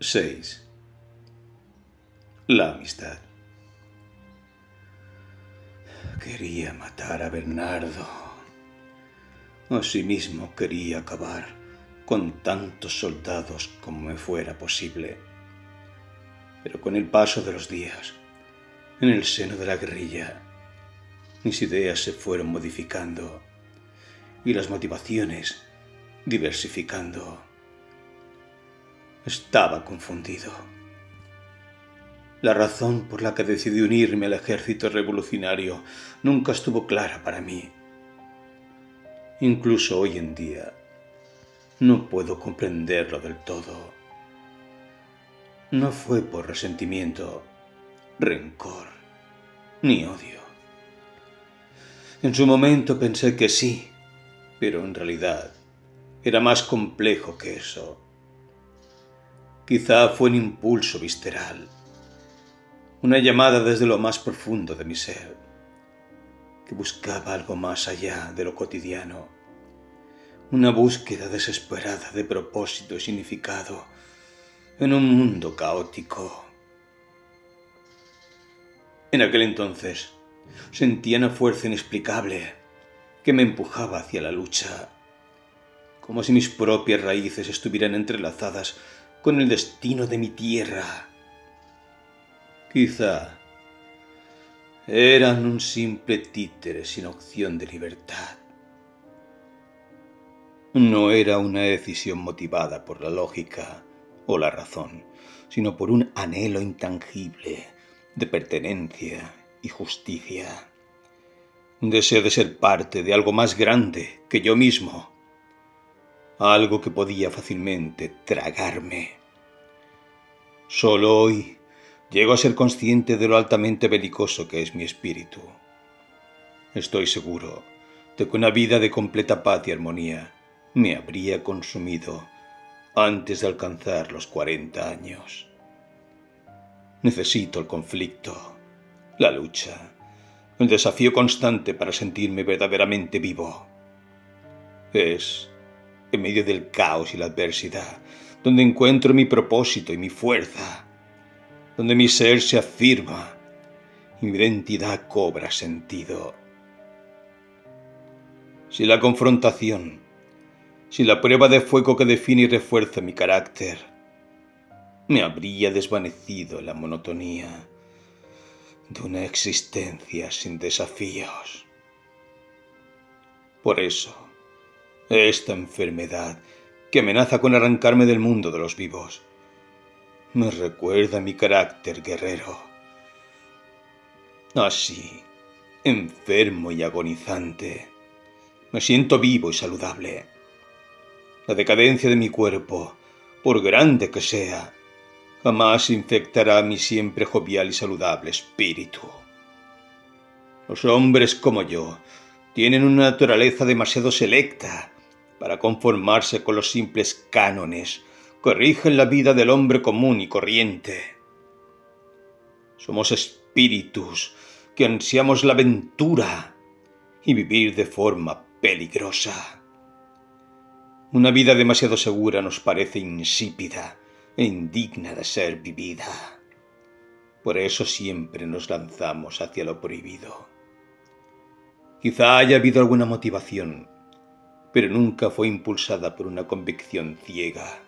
6. La amistad. Quería matar a Bernardo. Asimismo quería acabar con tantos soldados como me fuera posible. Pero con el paso de los días, en el seno de la guerrilla, mis ideas se fueron modificando y las motivaciones diversificando estaba confundido. La razón por la que decidí unirme al ejército revolucionario nunca estuvo clara para mí. Incluso hoy en día no puedo comprenderlo del todo. No fue por resentimiento, rencor ni odio. En su momento pensé que sí, pero en realidad era más complejo que eso. Quizá fue un impulso visceral, una llamada desde lo más profundo de mi ser, que buscaba algo más allá de lo cotidiano, una búsqueda desesperada de propósito y significado en un mundo caótico. En aquel entonces sentía una fuerza inexplicable que me empujaba hacia la lucha, como si mis propias raíces estuvieran entrelazadas en el destino de mi tierra. Quizá eran un simple títere sin opción de libertad. No era una decisión motivada por la lógica o la razón, sino por un anhelo intangible de pertenencia y justicia. Deseo de ser parte de algo más grande que yo mismo, algo que podía fácilmente tragarme. Solo hoy llego a ser consciente de lo altamente belicoso que es mi espíritu. Estoy seguro de que una vida de completa paz y armonía me habría consumido antes de alcanzar los 40 años. Necesito el conflicto, la lucha, el desafío constante para sentirme verdaderamente vivo. Es, en medio del caos y la adversidad, donde encuentro mi propósito y mi fuerza, donde mi ser se afirma y mi identidad cobra sentido. Si la confrontación, si la prueba de fuego que define y refuerza mi carácter, me habría desvanecido la monotonía de una existencia sin desafíos. Por eso, esta enfermedad que amenaza con arrancarme del mundo de los vivos. Me recuerda mi carácter guerrero. Así, enfermo y agonizante, me siento vivo y saludable. La decadencia de mi cuerpo, por grande que sea, jamás infectará mi siempre jovial y saludable espíritu. Los hombres como yo tienen una naturaleza demasiado selecta para conformarse con los simples cánones que rigen la vida del hombre común y corriente. Somos espíritus que ansiamos la aventura y vivir de forma peligrosa. Una vida demasiado segura nos parece insípida e indigna de ser vivida. Por eso siempre nos lanzamos hacia lo prohibido. Quizá haya habido alguna motivación pero nunca fue impulsada por una convicción ciega.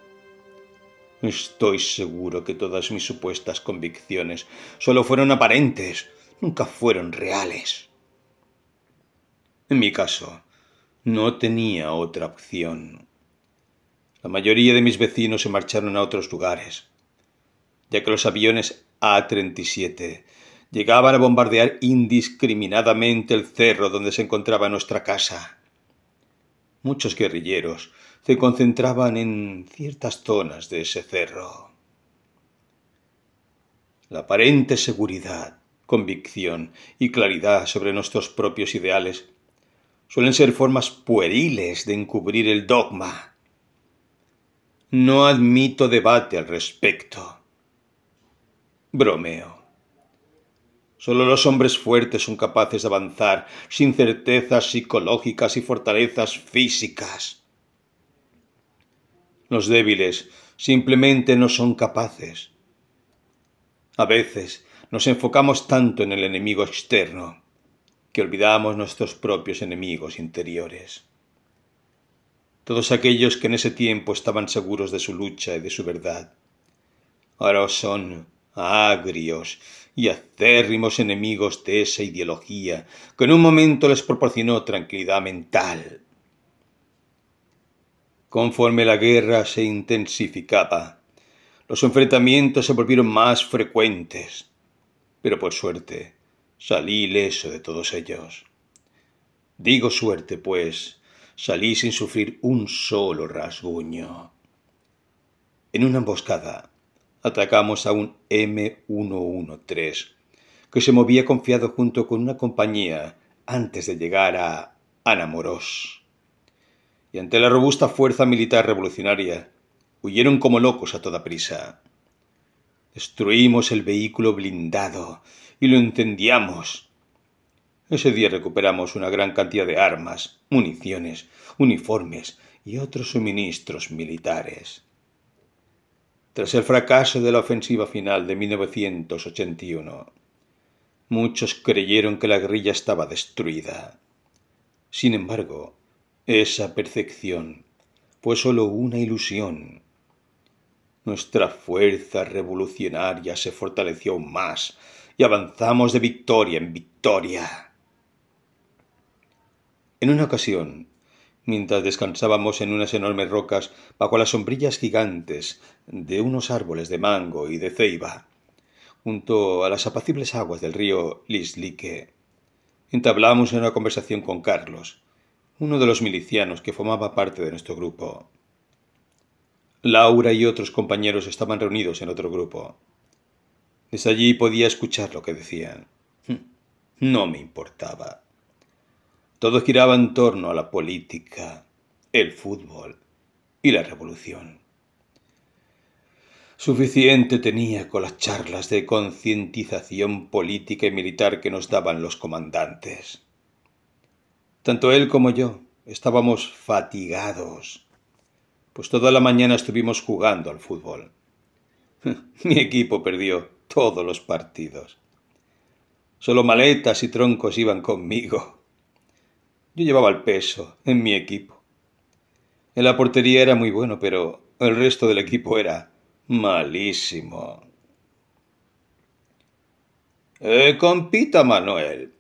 Estoy seguro que todas mis supuestas convicciones solo fueron aparentes, nunca fueron reales. En mi caso, no tenía otra opción. La mayoría de mis vecinos se marcharon a otros lugares, ya que los aviones A-37 llegaban a bombardear indiscriminadamente el cerro donde se encontraba nuestra casa muchos guerrilleros se concentraban en ciertas zonas de ese cerro. La aparente seguridad, convicción y claridad sobre nuestros propios ideales suelen ser formas pueriles de encubrir el dogma. No admito debate al respecto. Bromeo. Solo los hombres fuertes son capaces de avanzar sin certezas psicológicas y fortalezas físicas. Los débiles simplemente no son capaces. A veces nos enfocamos tanto en el enemigo externo que olvidamos nuestros propios enemigos interiores. Todos aquellos que en ese tiempo estaban seguros de su lucha y de su verdad, ahora son agrios y acérrimos enemigos de esa ideología que en un momento les proporcionó tranquilidad mental. Conforme la guerra se intensificaba, los enfrentamientos se volvieron más frecuentes, pero por suerte salí ileso de todos ellos. Digo suerte, pues, salí sin sufrir un solo rasguño. En una emboscada atacamos a un M113 que se movía confiado junto con una compañía antes de llegar a Anamorós. Y ante la robusta fuerza militar revolucionaria, huyeron como locos a toda prisa. Destruimos el vehículo blindado y lo entendíamos. Ese día recuperamos una gran cantidad de armas, municiones, uniformes y otros suministros militares tras el fracaso de la ofensiva final de 1981. Muchos creyeron que la guerrilla estaba destruida. Sin embargo, esa percepción fue sólo una ilusión. Nuestra fuerza revolucionaria se fortaleció más y avanzamos de victoria en victoria. En una ocasión, mientras descansábamos en unas enormes rocas bajo las sombrillas gigantes de unos árboles de mango y de ceiba, junto a las apacibles aguas del río Lislique. Entablamos una conversación con Carlos, uno de los milicianos que formaba parte de nuestro grupo. Laura y otros compañeros estaban reunidos en otro grupo. Desde allí podía escuchar lo que decían. Hmm, no me importaba. Todo giraba en torno a la política, el fútbol y la revolución. Suficiente tenía con las charlas de concientización política y militar que nos daban los comandantes. Tanto él como yo estábamos fatigados, pues toda la mañana estuvimos jugando al fútbol. Mi equipo perdió todos los partidos. Solo maletas y troncos iban conmigo. Yo llevaba el peso en mi equipo. En la portería era muy bueno, pero el resto del equipo era malísimo. Eh, compita Manuel,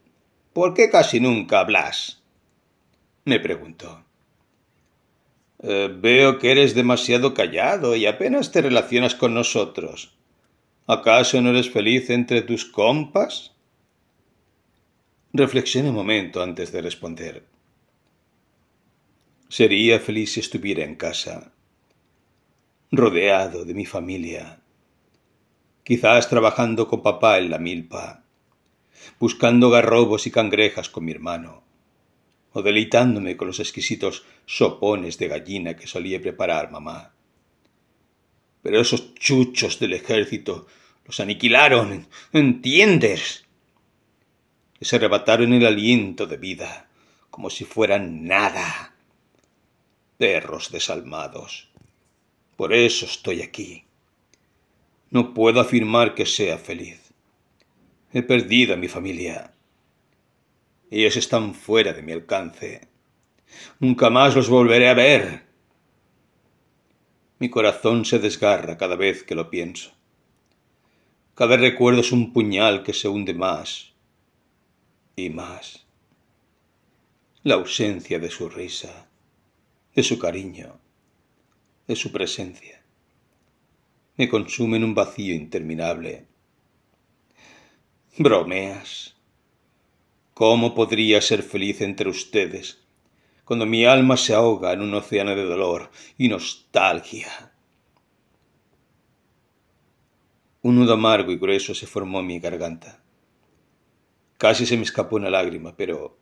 ¿por qué casi nunca hablas? me preguntó. Eh, veo que eres demasiado callado y apenas te relacionas con nosotros. ¿Acaso no eres feliz entre tus compas? Reflexioné un momento antes de responder. Sería feliz si estuviera en casa, rodeado de mi familia, quizás trabajando con papá en la milpa, buscando garrobos y cangrejas con mi hermano, o deleitándome con los exquisitos sopones de gallina que solía preparar mamá. Pero esos chuchos del ejército los aniquilaron, ¿entiendes? se arrebataron el aliento de vida, como si fueran nada. Perros desalmados. Por eso estoy aquí. No puedo afirmar que sea feliz. He perdido a mi familia. Ellos están fuera de mi alcance. Nunca más los volveré a ver. Mi corazón se desgarra cada vez que lo pienso. Cada recuerdo es un puñal que se hunde más y más. La ausencia de su risa, de su cariño, de su presencia. Me consume en un vacío interminable. Bromeas. ¿Cómo podría ser feliz entre ustedes cuando mi alma se ahoga en un océano de dolor y nostalgia? Un nudo amargo y grueso se formó en mi garganta. Casi se me escapó una lágrima, pero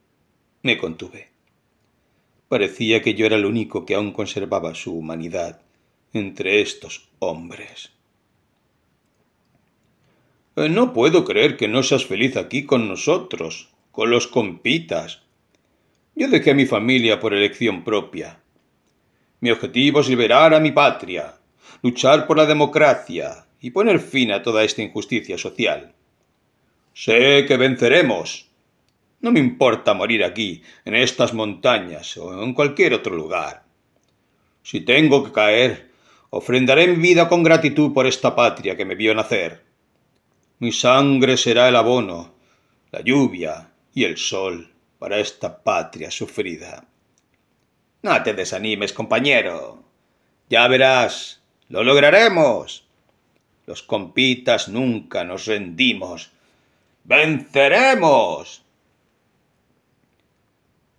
me contuve. Parecía que yo era el único que aún conservaba su humanidad entre estos hombres. Eh, no puedo creer que no seas feliz aquí con nosotros, con los compitas. Yo dejé a mi familia por elección propia. Mi objetivo es liberar a mi patria, luchar por la democracia y poner fin a toda esta injusticia social. Sé que venceremos. No me importa morir aquí, en estas montañas o en cualquier otro lugar. Si tengo que caer, ofrendaré mi vida con gratitud por esta patria que me vio nacer. Mi sangre será el abono, la lluvia y el sol para esta patria sufrida. No te desanimes, compañero. Ya verás, lo lograremos. Los compitas nunca nos rendimos ¡Venceremos!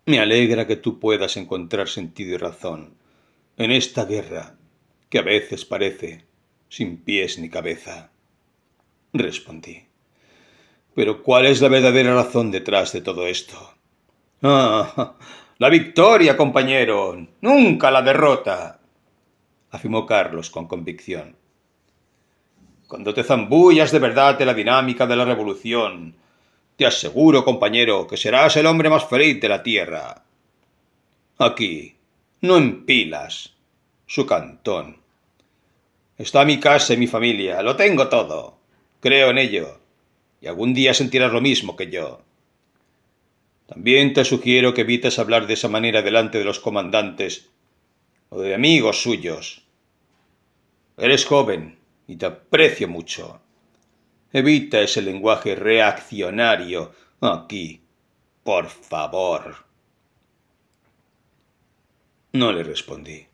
Me alegra que tú puedas encontrar sentido y razón en esta guerra que a veces parece sin pies ni cabeza. Respondí. Pero ¿cuál es la verdadera razón detrás de todo esto? Ah, la victoria, compañero. Nunca la derrota. afirmó Carlos con convicción cuando te zambullas de verdad en la dinámica de la revolución. Te aseguro, compañero, que serás el hombre más feliz de la tierra. Aquí, no en pilas. Su cantón. Está mi casa y mi familia, lo tengo todo. Creo en ello. Y algún día sentirás lo mismo que yo. También te sugiero que evites hablar de esa manera delante de los comandantes o de amigos suyos. Eres joven, y te aprecio mucho. Evita ese lenguaje reaccionario aquí, por favor. No le respondí.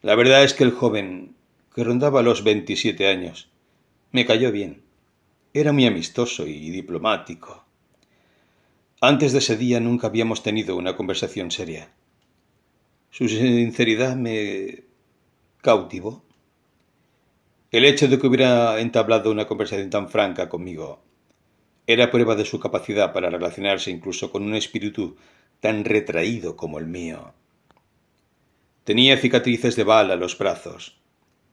La verdad es que el joven, que rondaba los veintisiete años, me cayó bien. Era muy amistoso y diplomático. Antes de ese día nunca habíamos tenido una conversación seria. Su sinceridad me cautivó el hecho de que hubiera entablado una conversación tan franca conmigo era prueba de su capacidad para relacionarse incluso con un espíritu tan retraído como el mío. Tenía cicatrices de bala en los brazos,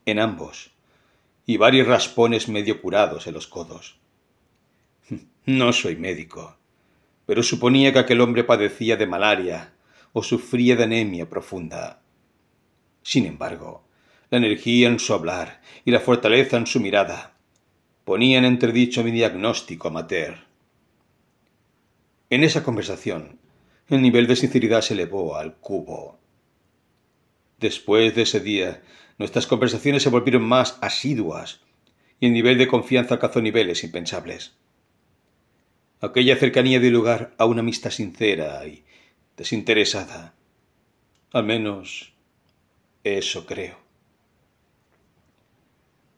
en ambos, y varios raspones medio curados en los codos. No soy médico, pero suponía que aquel hombre padecía de malaria o sufría de anemia profunda. Sin embargo, la energía en su hablar y la fortaleza en su mirada. Ponían entredicho mi diagnóstico amateur. En esa conversación, el nivel de sinceridad se elevó al cubo. Después de ese día, nuestras conversaciones se volvieron más asiduas y el nivel de confianza alcanzó niveles impensables. Aquella cercanía dio lugar a una amistad sincera y desinteresada. Al menos eso creo.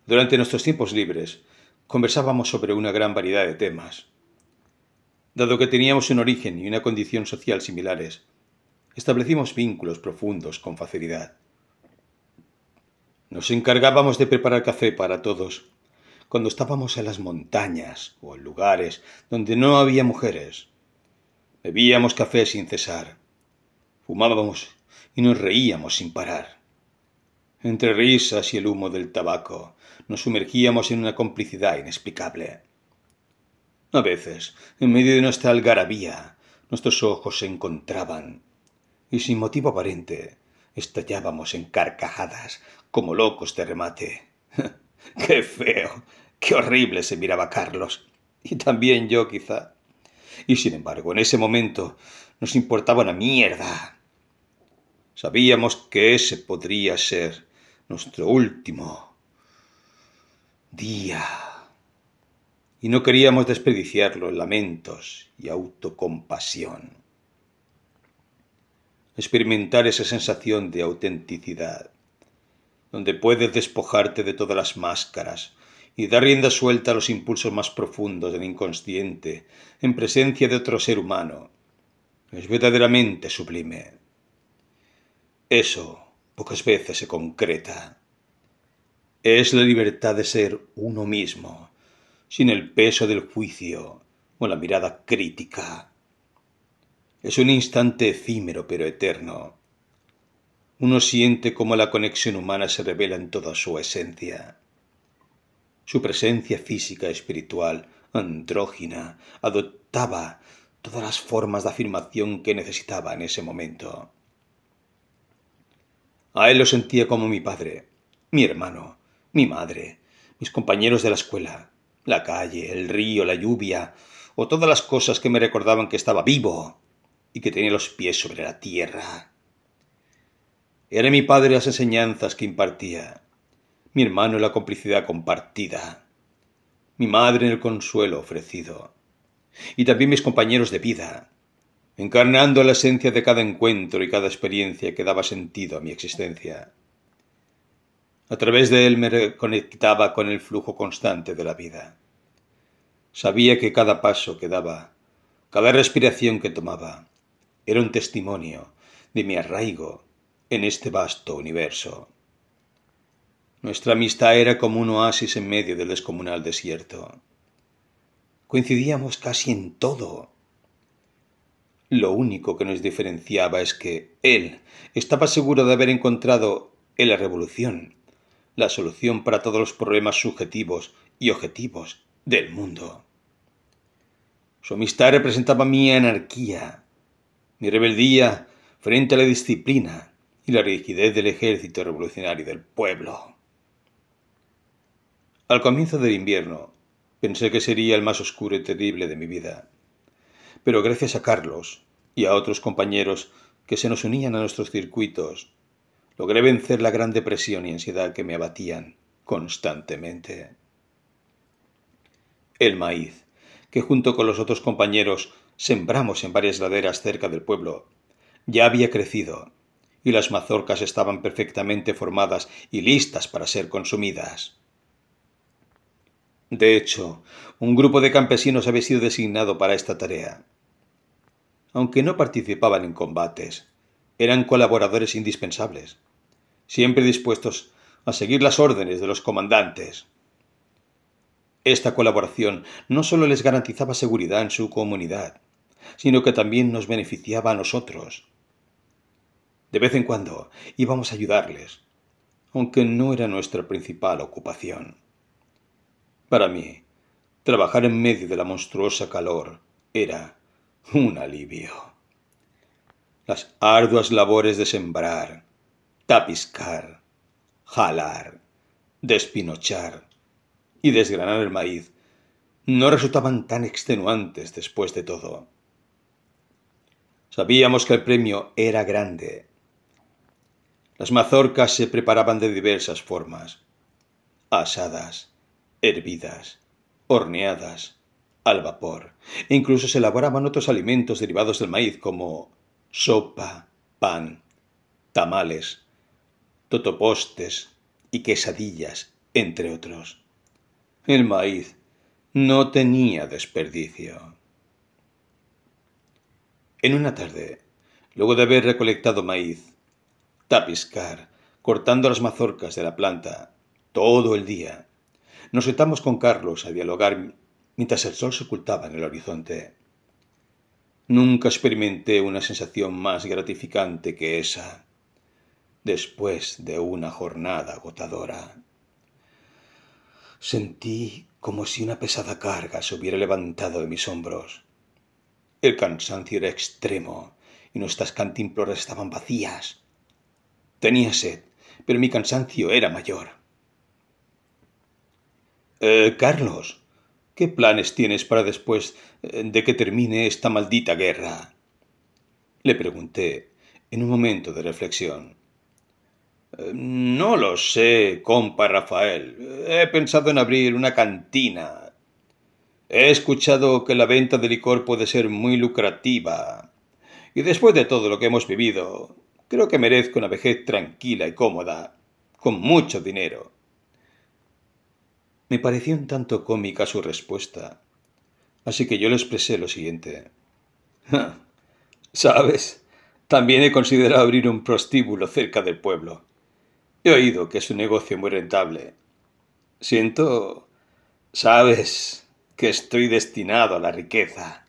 Durante nuestros tiempos libres, conversábamos sobre una gran variedad de temas. Dado que teníamos un origen y una condición social similares, establecimos vínculos profundos con facilidad. Nos encargábamos de preparar café para todos cuando estábamos en las montañas o en lugares donde no había mujeres. Bebíamos café sin cesar, fumábamos y nos reíamos sin parar. Entre risas y el humo del tabaco, nos sumergíamos en una complicidad inexplicable. A veces, en medio de nuestra algarabía, nuestros ojos se encontraban, y sin motivo aparente, estallábamos en carcajadas como locos de remate. ¡Qué feo! ¡Qué horrible se miraba Carlos! Y también yo, quizá. Y sin embargo, en ese momento nos importaba una mierda. Sabíamos que ese podría ser nuestro último día. Y no queríamos desperdiciarlo en lamentos y autocompasión. Experimentar esa sensación de autenticidad, donde puedes despojarte de todas las máscaras y dar rienda suelta a los impulsos más profundos del inconsciente en presencia de otro ser humano. Es verdaderamente sublime. Eso pocas veces se concreta. Es la libertad de ser uno mismo, sin el peso del juicio o la mirada crítica. Es un instante efímero pero eterno. Uno siente cómo la conexión humana se revela en toda su esencia. Su presencia física, espiritual, andrógina, adoptaba todas las formas de afirmación que necesitaba en ese momento. A él lo sentía como mi padre, mi hermano, mi madre, mis compañeros de la escuela, la calle, el río, la lluvia, o todas las cosas que me recordaban que estaba vivo y que tenía los pies sobre la tierra. Era mi padre las enseñanzas que impartía, mi hermano la complicidad compartida, mi madre el consuelo ofrecido, y también mis compañeros de vida, encarnando la esencia de cada encuentro y cada experiencia que daba sentido a mi existencia. A través de él me reconectaba con el flujo constante de la vida. Sabía que cada paso que daba, cada respiración que tomaba, era un testimonio de mi arraigo en este vasto universo. Nuestra amistad era como un oasis en medio del descomunal desierto. Coincidíamos casi en todo, lo único que nos diferenciaba es que él estaba seguro de haber encontrado en la revolución la solución para todos los problemas subjetivos y objetivos del mundo. Su amistad representaba mi anarquía, mi rebeldía frente a la disciplina y la rigidez del ejército revolucionario del pueblo. Al comienzo del invierno, pensé que sería el más oscuro y terrible de mi vida pero gracias a Carlos y a otros compañeros que se nos unían a nuestros circuitos, logré vencer la gran depresión y ansiedad que me abatían constantemente. El maíz, que junto con los otros compañeros sembramos en varias laderas cerca del pueblo, ya había crecido, y las mazorcas estaban perfectamente formadas y listas para ser consumidas. De hecho, un grupo de campesinos había sido designado para esta tarea aunque no participaban en combates. Eran colaboradores indispensables, siempre dispuestos a seguir las órdenes de los comandantes. Esta colaboración no solo les garantizaba seguridad en su comunidad, sino que también nos beneficiaba a nosotros. De vez en cuando íbamos a ayudarles, aunque no era nuestra principal ocupación. Para mí, trabajar en medio de la monstruosa calor era un alivio. Las arduas labores de sembrar, tapiscar, jalar, despinochar y desgranar el maíz no resultaban tan extenuantes después de todo. Sabíamos que el premio era grande. Las mazorcas se preparaban de diversas formas, asadas, hervidas, horneadas, al vapor. E incluso se elaboraban otros alimentos derivados del maíz como sopa, pan, tamales, totopostes y quesadillas, entre otros. El maíz no tenía desperdicio. En una tarde, luego de haber recolectado maíz, tapiscar, cortando las mazorcas de la planta, todo el día, nos sentamos con Carlos a dialogar mientras el sol se ocultaba en el horizonte. Nunca experimenté una sensación más gratificante que esa, después de una jornada agotadora. Sentí como si una pesada carga se hubiera levantado de mis hombros. El cansancio era extremo y nuestras cantimploras estaban vacías. Tenía sed, pero mi cansancio era mayor. Eh, Carlos, ¿Qué planes tienes para después eh, de que termine esta maldita guerra? Le pregunté en un momento de reflexión. Eh, no lo sé, compa Rafael. He pensado en abrir una cantina. He escuchado que la venta de licor puede ser muy lucrativa. Y después de todo lo que hemos vivido, creo que merezco una vejez tranquila y cómoda, con mucho dinero. Me pareció un tanto cómica su respuesta, así que yo le expresé lo siguiente. ¿Sabes? También he considerado abrir un prostíbulo cerca del pueblo. He oído que es un negocio muy rentable. Siento... Sabes que estoy destinado a la riqueza.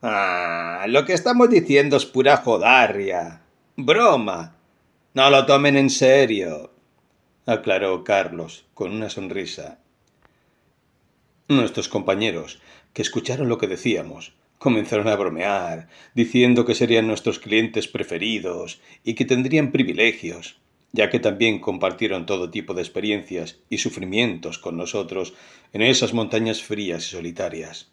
Ah, lo que estamos diciendo es pura jodarria. Broma. No lo tomen en serio aclaró Carlos con una sonrisa. Nuestros compañeros, que escucharon lo que decíamos, comenzaron a bromear, diciendo que serían nuestros clientes preferidos y que tendrían privilegios, ya que también compartieron todo tipo de experiencias y sufrimientos con nosotros en esas montañas frías y solitarias.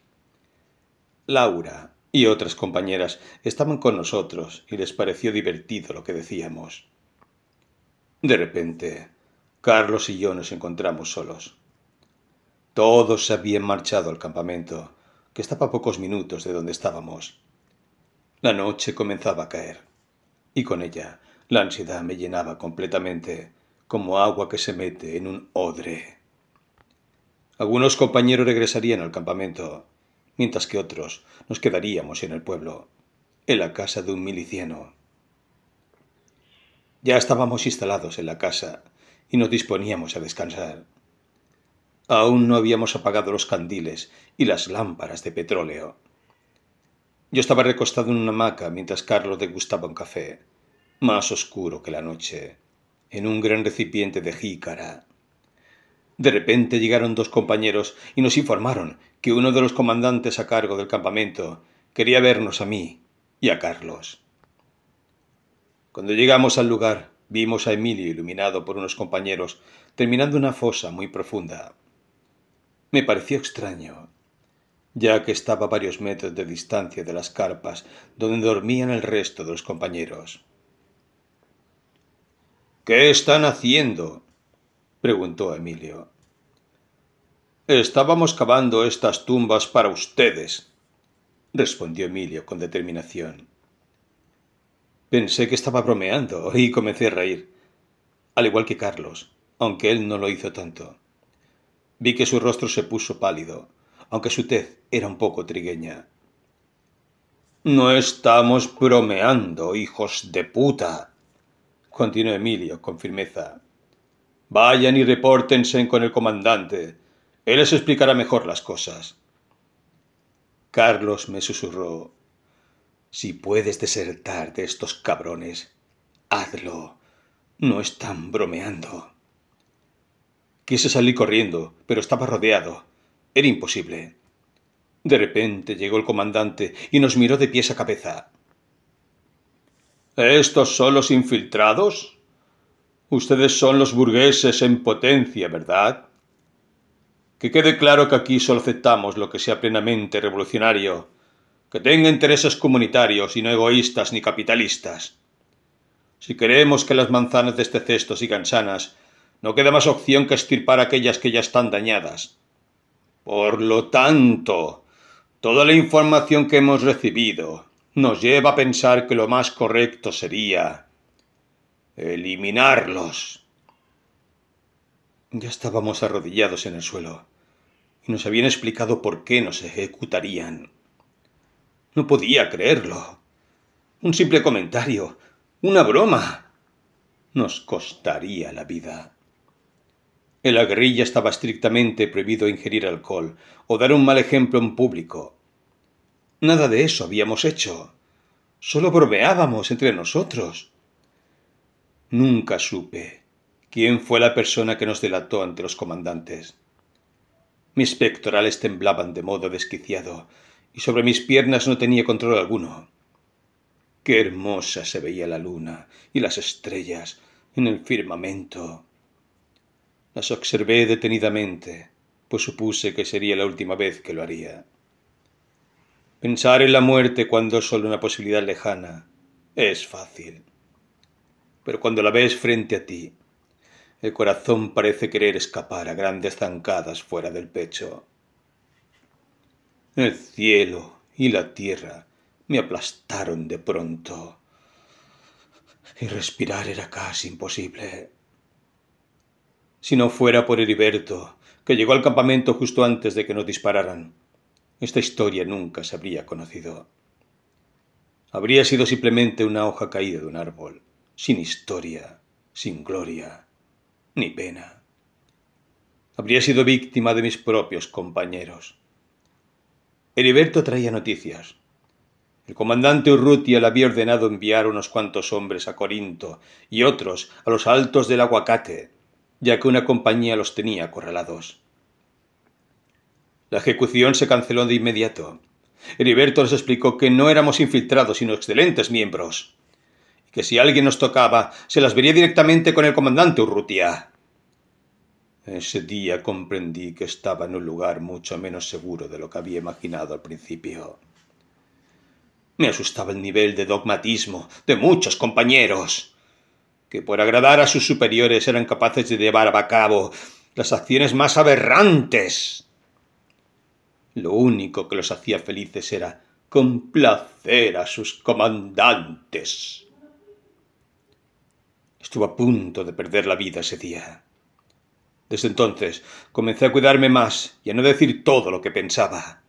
Laura y otras compañeras estaban con nosotros y les pareció divertido lo que decíamos. De repente, Carlos y yo nos encontramos solos. Todos se habían marchado al campamento, que estaba a pocos minutos de donde estábamos. La noche comenzaba a caer, y con ella la ansiedad me llenaba completamente, como agua que se mete en un odre. Algunos compañeros regresarían al campamento, mientras que otros nos quedaríamos en el pueblo, en la casa de un miliciano. Ya estábamos instalados en la casa, y nos disponíamos a descansar. Aún no habíamos apagado los candiles y las lámparas de petróleo. Yo estaba recostado en una hamaca mientras Carlos degustaba un café, más oscuro que la noche, en un gran recipiente de jícara. De repente llegaron dos compañeros y nos informaron que uno de los comandantes a cargo del campamento quería vernos a mí y a Carlos. Cuando llegamos al lugar, Vimos a Emilio iluminado por unos compañeros, terminando una fosa muy profunda. Me pareció extraño, ya que estaba a varios metros de distancia de las carpas donde dormían el resto de los compañeros. ¿Qué están haciendo? preguntó Emilio. Estábamos cavando estas tumbas para ustedes, respondió Emilio con determinación. Pensé que estaba bromeando y comencé a reír, al igual que Carlos, aunque él no lo hizo tanto. Vi que su rostro se puso pálido, aunque su tez era un poco trigueña. No estamos bromeando, hijos de puta, continuó Emilio con firmeza. Vayan y repórtense con el comandante. Él les explicará mejor las cosas. Carlos me susurró. Si puedes desertar de estos cabrones, hazlo. No están bromeando. Quise salir corriendo, pero estaba rodeado. Era imposible. De repente llegó el comandante y nos miró de pies a cabeza. ¿Estos son los infiltrados? Ustedes son los burgueses en potencia, ¿verdad? Que quede claro que aquí solo aceptamos lo que sea plenamente revolucionario que tenga intereses comunitarios y no egoístas ni capitalistas. Si queremos que las manzanas de este cesto sigan sanas, no queda más opción que estirpar aquellas que ya están dañadas. Por lo tanto, toda la información que hemos recibido nos lleva a pensar que lo más correcto sería eliminarlos. Ya estábamos arrodillados en el suelo y nos habían explicado por qué nos ejecutarían. No podía creerlo. Un simple comentario, una broma. Nos costaría la vida. En la guerrilla estaba estrictamente prohibido ingerir alcohol o dar un mal ejemplo en público. Nada de eso habíamos hecho. Solo bromeábamos entre nosotros. Nunca supe quién fue la persona que nos delató ante los comandantes. Mis pectorales temblaban de modo desquiciado y sobre mis piernas no tenía control alguno. Qué hermosa se veía la luna y las estrellas en el firmamento. Las observé detenidamente, pues supuse que sería la última vez que lo haría. Pensar en la muerte cuando es solo una posibilidad lejana es fácil. Pero cuando la ves frente a ti, el corazón parece querer escapar a grandes zancadas fuera del pecho. El cielo y la tierra me aplastaron de pronto y respirar era casi imposible. Si no fuera por Heriberto, que llegó al campamento justo antes de que nos dispararan, esta historia nunca se habría conocido. Habría sido simplemente una hoja caída de un árbol, sin historia, sin gloria, ni pena. Habría sido víctima de mis propios compañeros, Heriberto traía noticias. El comandante Urrutia le había ordenado enviar unos cuantos hombres a Corinto y otros a los altos del aguacate, ya que una compañía los tenía acorralados. La ejecución se canceló de inmediato. Heriberto les explicó que no éramos infiltrados, sino excelentes miembros, y que si alguien nos tocaba, se las vería directamente con el comandante Urrutia. Ese día comprendí que estaba en un lugar mucho menos seguro de lo que había imaginado al principio. Me asustaba el nivel de dogmatismo de muchos compañeros, que por agradar a sus superiores eran capaces de llevar a cabo las acciones más aberrantes. Lo único que los hacía felices era complacer a sus comandantes. Estuve a punto de perder la vida ese día. Desde entonces comencé a cuidarme más y a no decir todo lo que pensaba.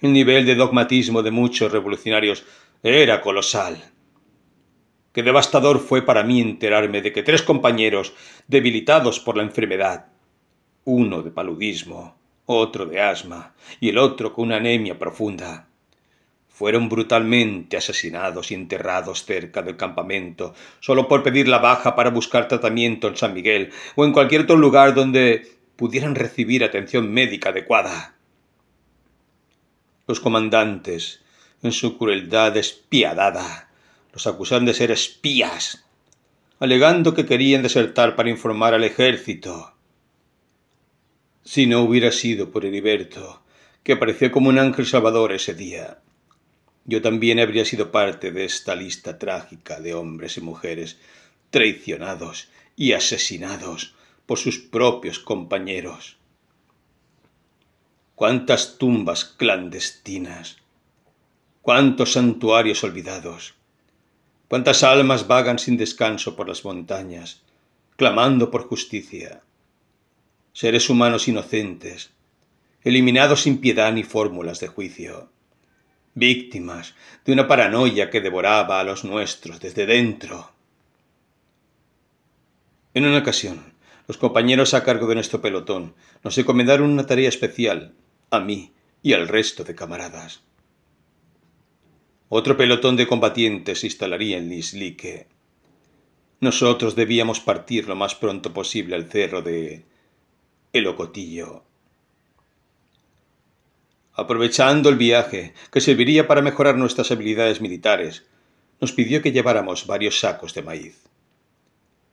El nivel de dogmatismo de muchos revolucionarios era colosal. Qué devastador fue para mí enterarme de que tres compañeros, debilitados por la enfermedad, uno de paludismo, otro de asma y el otro con una anemia profunda, fueron brutalmente asesinados y enterrados cerca del campamento, solo por pedir la baja para buscar tratamiento en San Miguel o en cualquier otro lugar donde pudieran recibir atención médica adecuada. Los comandantes, en su crueldad despiadada, los acusan de ser espías, alegando que querían desertar para informar al ejército. Si no hubiera sido por Heriberto, que apareció como un ángel salvador ese día, yo también habría sido parte de esta lista trágica de hombres y mujeres traicionados y asesinados por sus propios compañeros. Cuántas tumbas clandestinas, cuántos santuarios olvidados, cuántas almas vagan sin descanso por las montañas, clamando por justicia. Seres humanos inocentes, eliminados sin piedad ni fórmulas de juicio víctimas de una paranoia que devoraba a los nuestros desde dentro. En una ocasión, los compañeros a cargo de nuestro pelotón nos encomendaron una tarea especial, a mí y al resto de camaradas. Otro pelotón de combatientes se instalaría en Lislique. Nosotros debíamos partir lo más pronto posible al cerro de El Ocotillo aprovechando el viaje, que serviría para mejorar nuestras habilidades militares, nos pidió que lleváramos varios sacos de maíz.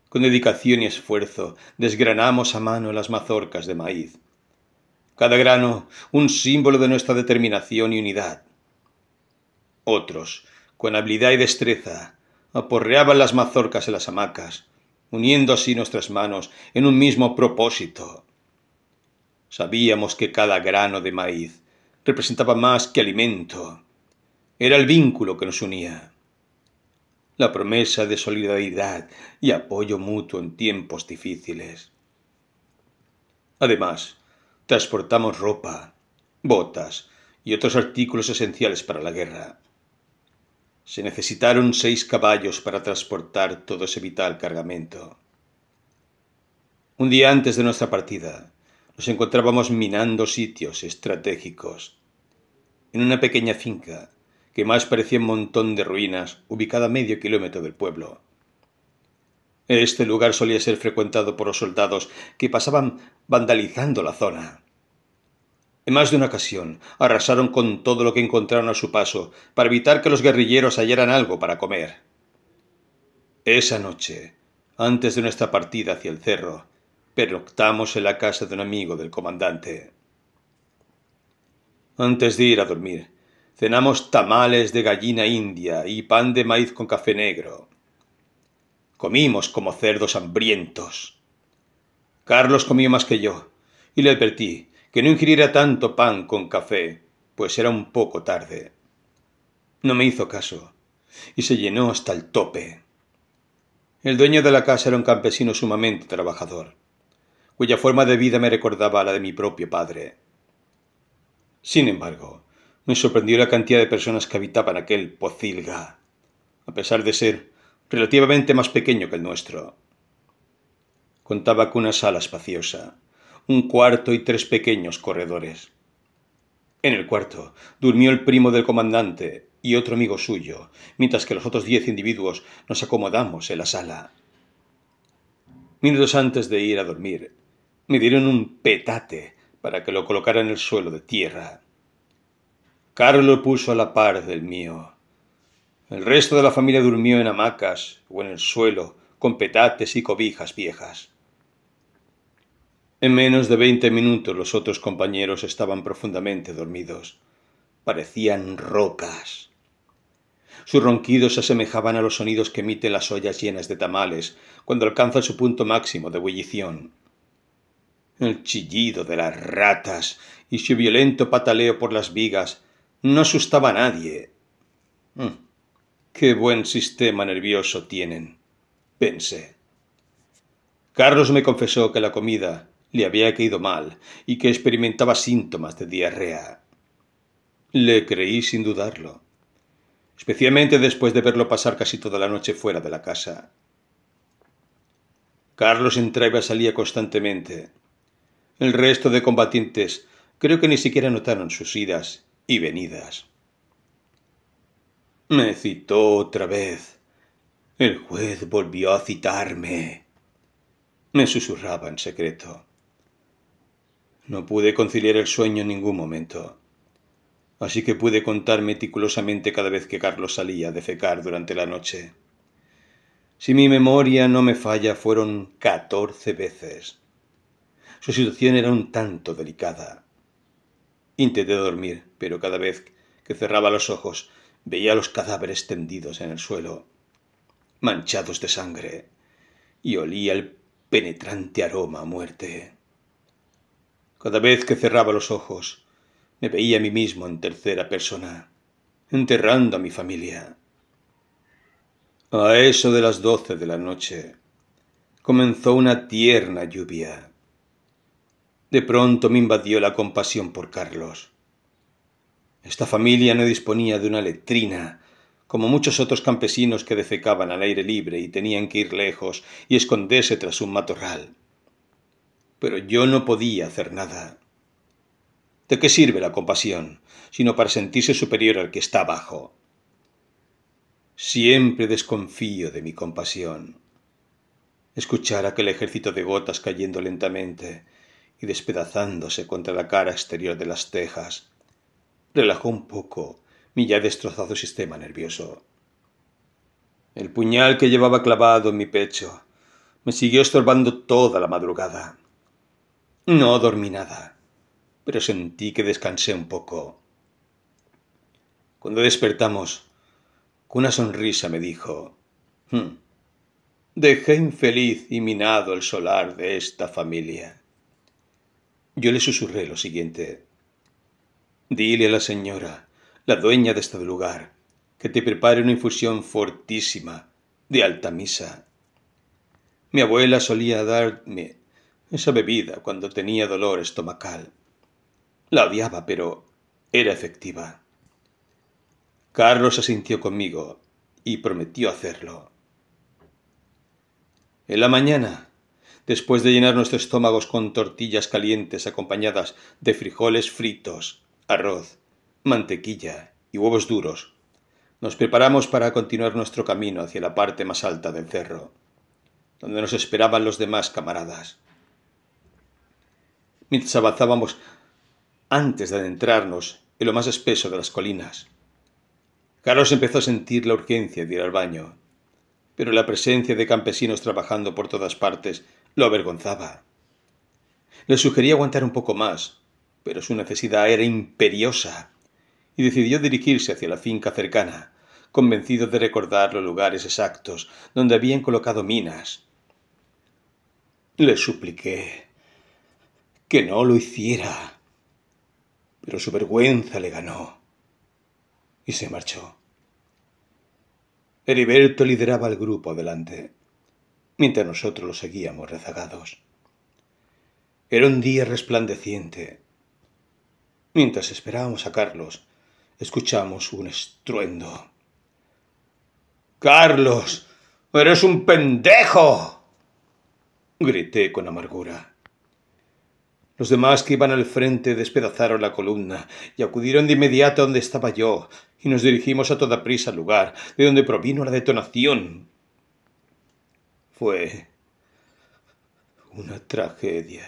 Con dedicación y esfuerzo desgranamos a mano las mazorcas de maíz. Cada grano un símbolo de nuestra determinación y unidad. Otros, con habilidad y destreza, aporreaban las mazorcas en las hamacas, uniendo así nuestras manos en un mismo propósito. Sabíamos que cada grano de maíz representaba más que alimento. Era el vínculo que nos unía. La promesa de solidaridad y apoyo mutuo en tiempos difíciles. Además, transportamos ropa, botas y otros artículos esenciales para la guerra. Se necesitaron seis caballos para transportar todo ese vital cargamento. Un día antes de nuestra partida, nos encontrábamos minando sitios estratégicos. En una pequeña finca, que más parecía un montón de ruinas, ubicada a medio kilómetro del pueblo. Este lugar solía ser frecuentado por los soldados que pasaban vandalizando la zona. En más de una ocasión arrasaron con todo lo que encontraron a su paso para evitar que los guerrilleros hallaran algo para comer. Esa noche, antes de nuestra partida hacia el cerro, pernoctamos en la casa de un amigo del comandante. Antes de ir a dormir, cenamos tamales de gallina india y pan de maíz con café negro. Comimos como cerdos hambrientos. Carlos comió más que yo, y le advertí que no ingiriera tanto pan con café, pues era un poco tarde. No me hizo caso, y se llenó hasta el tope. El dueño de la casa era un campesino sumamente trabajador cuya forma de vida me recordaba a la de mi propio padre. Sin embargo, me sorprendió la cantidad de personas que habitaban aquel pocilga, a pesar de ser relativamente más pequeño que el nuestro. Contaba con una sala espaciosa, un cuarto y tres pequeños corredores. En el cuarto durmió el primo del comandante y otro amigo suyo, mientras que los otros diez individuos nos acomodamos en la sala. Minutos antes de ir a dormir, me dieron un petate para que lo colocara en el suelo de tierra. Carlos puso a la par del mío. El resto de la familia durmió en hamacas o en el suelo, con petates y cobijas viejas. En menos de veinte minutos los otros compañeros estaban profundamente dormidos. Parecían rocas. Sus ronquidos se asemejaban a los sonidos que emiten las ollas llenas de tamales cuando alcanzan su punto máximo de ebullición el chillido de las ratas y su violento pataleo por las vigas no asustaba a nadie. Mm, ¡Qué buen sistema nervioso tienen! pensé. Carlos me confesó que la comida le había caído mal y que experimentaba síntomas de diarrea. Le creí sin dudarlo, especialmente después de verlo pasar casi toda la noche fuera de la casa. Carlos entraba y salía constantemente, el resto de combatientes creo que ni siquiera notaron sus idas y venidas. Me citó otra vez. El juez volvió a citarme. Me susurraba en secreto. No pude conciliar el sueño en ningún momento. Así que pude contar meticulosamente cada vez que Carlos salía de fecar durante la noche. Si mi memoria no me falla, fueron catorce veces. Su situación era un tanto delicada. Intenté dormir, pero cada vez que cerraba los ojos veía los cadáveres tendidos en el suelo, manchados de sangre, y olía el penetrante aroma a muerte. Cada vez que cerraba los ojos, me veía a mí mismo en tercera persona, enterrando a mi familia. A eso de las doce de la noche comenzó una tierna lluvia. De pronto me invadió la compasión por Carlos. Esta familia no disponía de una letrina, como muchos otros campesinos que defecaban al aire libre y tenían que ir lejos y esconderse tras un matorral. Pero yo no podía hacer nada. ¿De qué sirve la compasión, sino para sentirse superior al que está abajo? Siempre desconfío de mi compasión. Escuchar aquel ejército de gotas cayendo lentamente, y despedazándose contra la cara exterior de las tejas. Relajó un poco mi ya destrozado sistema nervioso. El puñal que llevaba clavado en mi pecho me siguió estorbando toda la madrugada. No dormí nada, pero sentí que descansé un poco. Cuando despertamos, con una sonrisa me dijo, hmm, dejé infeliz y minado el solar de esta familia. Yo le susurré lo siguiente. Dile a la señora, la dueña de este lugar, que te prepare una infusión fortísima, de alta misa. Mi abuela solía darme esa bebida cuando tenía dolor estomacal. La odiaba, pero era efectiva. Carlos asintió conmigo y prometió hacerlo. En la mañana después de llenar nuestros estómagos con tortillas calientes acompañadas de frijoles fritos, arroz, mantequilla y huevos duros, nos preparamos para continuar nuestro camino hacia la parte más alta del cerro, donde nos esperaban los demás camaradas. Mientras avanzábamos antes de adentrarnos en lo más espeso de las colinas, Carlos empezó a sentir la urgencia de ir al baño, pero la presencia de campesinos trabajando por todas partes lo avergonzaba. Le sugería aguantar un poco más, pero su necesidad era imperiosa, y decidió dirigirse hacia la finca cercana, convencido de recordar los lugares exactos donde habían colocado minas. Le supliqué que no lo hiciera, pero su vergüenza le ganó, y se marchó. Heriberto lideraba al grupo adelante mientras nosotros lo seguíamos rezagados. Era un día resplandeciente. Mientras esperábamos a Carlos, escuchamos un estruendo. Carlos, eres un pendejo. grité con amargura. Los demás que iban al frente despedazaron la columna y acudieron de inmediato a donde estaba yo, y nos dirigimos a toda prisa al lugar de donde provino la detonación fue una tragedia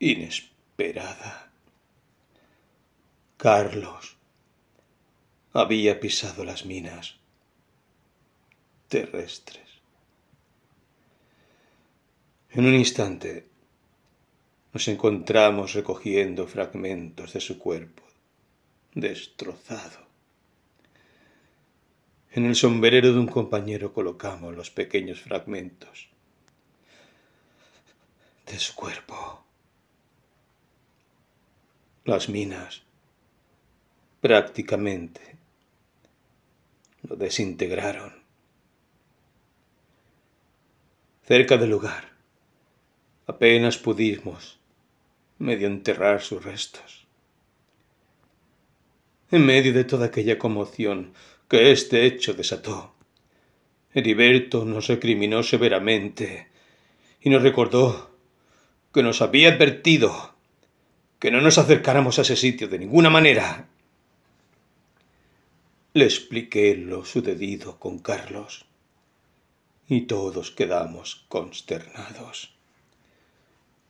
inesperada. Carlos había pisado las minas terrestres. En un instante nos encontramos recogiendo fragmentos de su cuerpo destrozado en el sombrero de un compañero colocamos los pequeños fragmentos de su cuerpo. Las minas prácticamente lo desintegraron. Cerca del lugar apenas pudimos medio enterrar sus restos. En medio de toda aquella conmoción, que este hecho desató. Heriberto nos recriminó severamente y nos recordó que nos había advertido que no nos acercáramos a ese sitio de ninguna manera. Le expliqué lo sucedido con Carlos y todos quedamos consternados,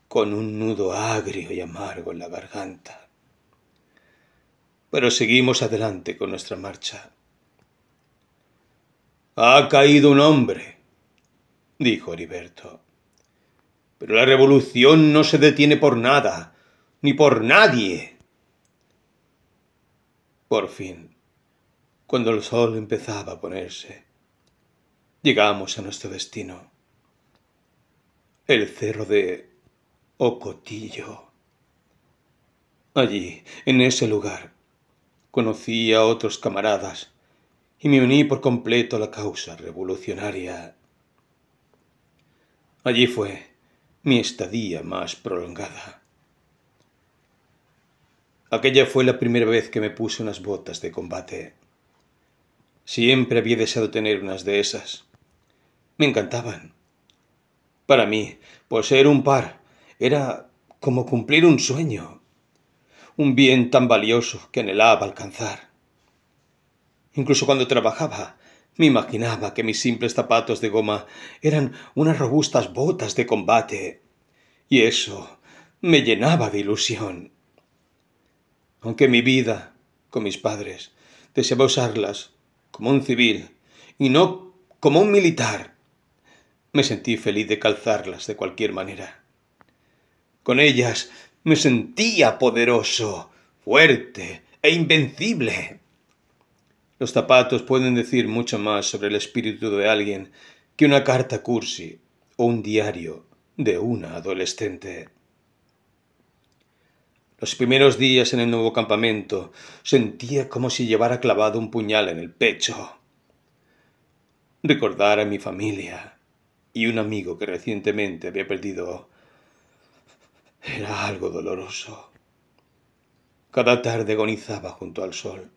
con un nudo agrio y amargo en la garganta. Pero seguimos adelante con nuestra marcha ha caído un hombre, dijo Heriberto. Pero la revolución no se detiene por nada, ni por nadie. Por fin, cuando el sol empezaba a ponerse, llegamos a nuestro destino, el cerro de Ocotillo. Allí, en ese lugar, conocí a otros camaradas y me uní por completo a la causa revolucionaria. Allí fue mi estadía más prolongada. Aquella fue la primera vez que me puse unas botas de combate. Siempre había deseado tener unas de esas. Me encantaban. Para mí, poseer un par era como cumplir un sueño, un bien tan valioso que anhelaba alcanzar. Incluso cuando trabajaba, me imaginaba que mis simples zapatos de goma eran unas robustas botas de combate. Y eso me llenaba de ilusión. Aunque mi vida, con mis padres, deseaba usarlas como un civil y no como un militar, me sentí feliz de calzarlas de cualquier manera. Con ellas me sentía poderoso, fuerte e invencible. Los zapatos pueden decir mucho más sobre el espíritu de alguien que una carta cursi o un diario de una adolescente. Los primeros días en el nuevo campamento sentía como si llevara clavado un puñal en el pecho. Recordar a mi familia y un amigo que recientemente había perdido era algo doloroso. Cada tarde agonizaba junto al sol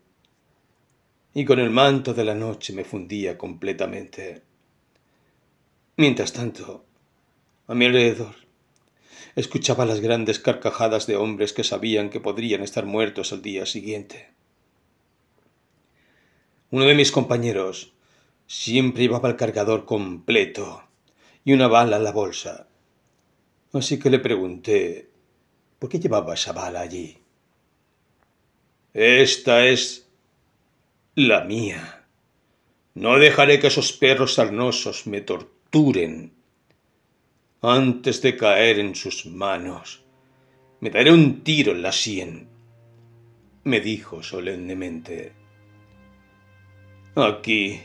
y con el manto de la noche me fundía completamente. Mientras tanto, a mi alrededor, escuchaba las grandes carcajadas de hombres que sabían que podrían estar muertos al día siguiente. Uno de mis compañeros siempre llevaba el cargador completo y una bala en la bolsa. Así que le pregunté, ¿por qué llevaba esa bala allí? Esta es la mía. No dejaré que esos perros sarnosos me torturen antes de caer en sus manos. Me daré un tiro en la sien, me dijo solemnemente. Aquí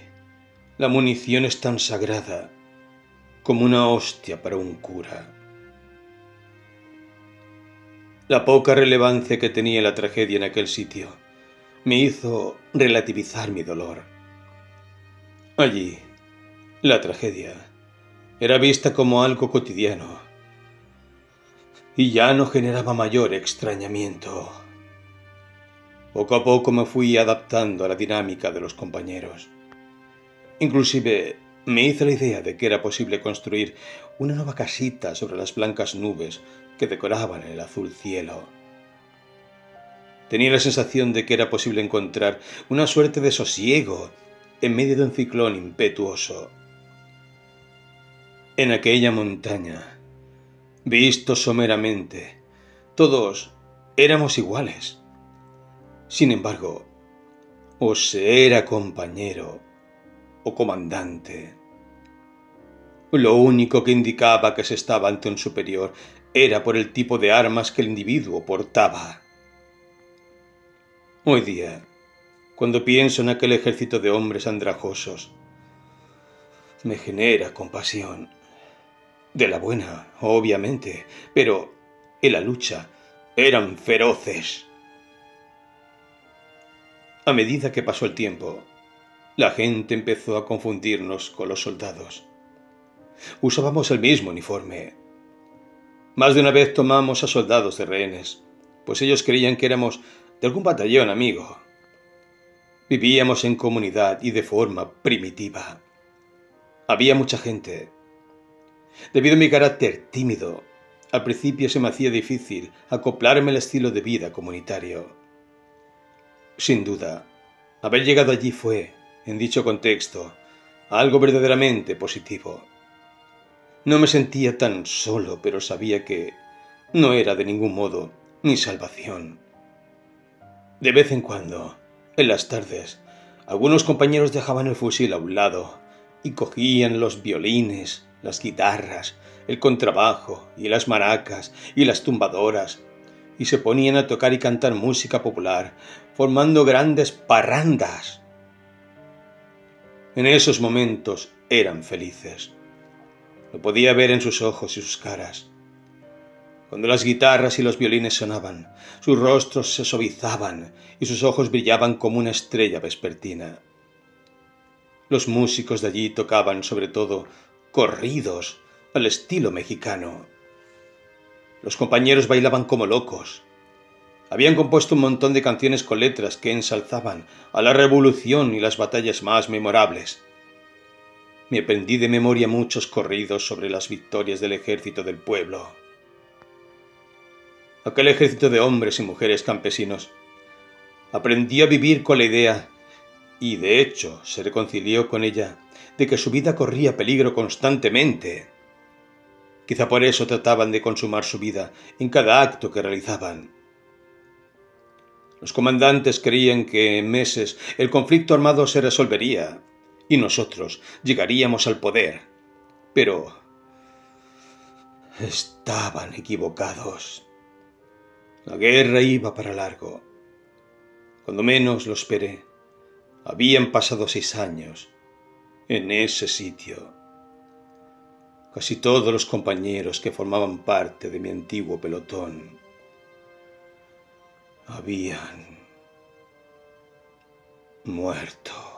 la munición es tan sagrada como una hostia para un cura. La poca relevancia que tenía la tragedia en aquel sitio me hizo relativizar mi dolor. Allí, la tragedia era vista como algo cotidiano y ya no generaba mayor extrañamiento. Poco a poco me fui adaptando a la dinámica de los compañeros. Inclusive me hizo la idea de que era posible construir una nueva casita sobre las blancas nubes que decoraban el azul cielo. Tenía la sensación de que era posible encontrar una suerte de sosiego en medio de un ciclón impetuoso. En aquella montaña, visto someramente, todos éramos iguales. Sin embargo, o se era compañero o comandante. Lo único que indicaba que se estaba ante un superior era por el tipo de armas que el individuo portaba. Hoy día, cuando pienso en aquel ejército de hombres andrajosos, me genera compasión. De la buena, obviamente, pero en la lucha eran feroces. A medida que pasó el tiempo, la gente empezó a confundirnos con los soldados. Usábamos el mismo uniforme. Más de una vez tomamos a soldados de rehenes, pues ellos creían que éramos de algún batallón amigo. Vivíamos en comunidad y de forma primitiva. Había mucha gente. Debido a mi carácter tímido, al principio se me hacía difícil acoplarme al estilo de vida comunitario. Sin duda, haber llegado allí fue, en dicho contexto, algo verdaderamente positivo. No me sentía tan solo, pero sabía que no era de ningún modo mi salvación. De vez en cuando, en las tardes, algunos compañeros dejaban el fusil a un lado y cogían los violines, las guitarras, el contrabajo y las maracas y las tumbadoras y se ponían a tocar y cantar música popular, formando grandes parrandas. En esos momentos eran felices. Lo podía ver en sus ojos y sus caras. Cuando las guitarras y los violines sonaban, sus rostros se suavizaban y sus ojos brillaban como una estrella vespertina. Los músicos de allí tocaban sobre todo corridos al estilo mexicano. Los compañeros bailaban como locos. Habían compuesto un montón de canciones con letras que ensalzaban a la revolución y las batallas más memorables. Me aprendí de memoria muchos corridos sobre las victorias del ejército del pueblo aquel ejército de hombres y mujeres campesinos. Aprendió a vivir con la idea, y de hecho se reconcilió con ella, de que su vida corría peligro constantemente. Quizá por eso trataban de consumar su vida en cada acto que realizaban. Los comandantes creían que en meses el conflicto armado se resolvería y nosotros llegaríamos al poder. Pero... estaban equivocados. La guerra iba para largo. Cuando menos lo esperé, habían pasado seis años en ese sitio. Casi todos los compañeros que formaban parte de mi antiguo pelotón habían muerto.